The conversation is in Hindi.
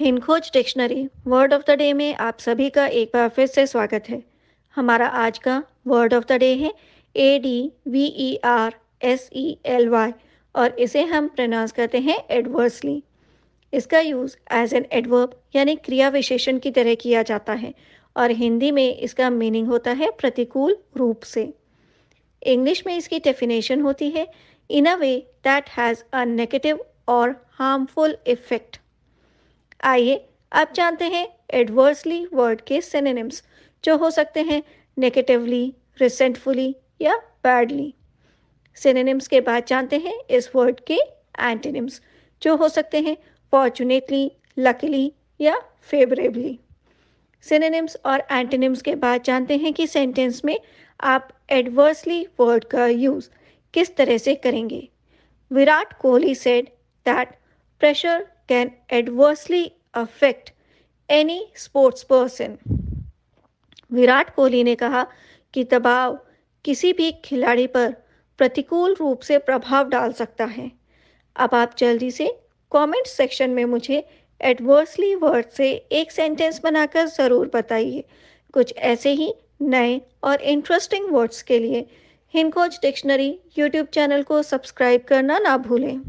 हिमखोज dictionary word of the day में आप सभी का एक बार फिर से स्वागत है हमारा आज का वर्ड ऑफ द डे है A D V E R S E L Y और इसे हम प्रनाउंस करते हैं एडवर्सली इसका यूज़ एज एन एडवर्ब यानी क्रिया विशेषण की तरह किया जाता है और हिंदी में इसका मीनिंग होता है प्रतिकूल रूप से इंग्लिश में इसकी डेफिनेशन होती है in a way that has a negative और हार्मफुल इफेक्ट आइए अब जानते हैं एडवर्सली वर्ड के सिनेनिम्स जो हो सकते हैं नेगेटिवली रिसेंटफुली या बैडली सिनेनिम्स के बाद जानते हैं इस वर्ड के एंटेनिम्स जो हो सकते हैं फॉर्चुनेटली लकीली या फेवरेबली सिनेनिम्स और एंटेनिम्स के बाद जानते हैं कि सेंटेंस में आप एडवर्सली वर्ड का यूज़ किस तरह से करेंगे Virat Kohli said that pressure can adversely affect any sports person. Virat Kohli ने कहा कि दबाव किसी भी खिलाड़ी पर प्रतिकूल रूप से प्रभाव डाल सकता है अब आप जल्दी से कमेंट सेक्शन में मुझे एडवर्सली वर्ड से एक सेंटेंस बनाकर ज़रूर बताइए कुछ ऐसे ही नए और इंटरेस्टिंग वर्ड्स के लिए हिंकोच डिक्शनरी यूट्यूब चैनल को सब्सक्राइब करना ना भूलें